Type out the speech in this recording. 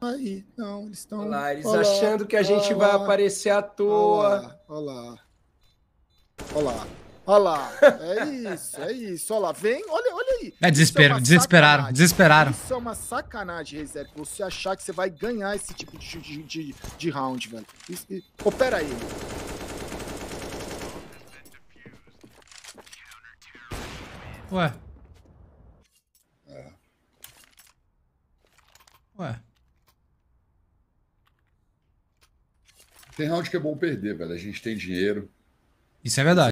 Aí, não, eles estão. Olha eles olá, achando que a gente olá, vai aparecer à toa. Olha lá. Olha lá. Olha lá. É isso, é isso. Olha lá. Vem, olha, olha aí. É, é desespero, é desesperaram, desesperaram. Isso é uma sacanagem, Reserva. Você achar que você vai ganhar esse tipo de, de, de, de round, velho. Opera Oh, pera aí. Ué. É. Ué. Tem round que é bom perder, velho. A gente tem dinheiro. Isso é verdade.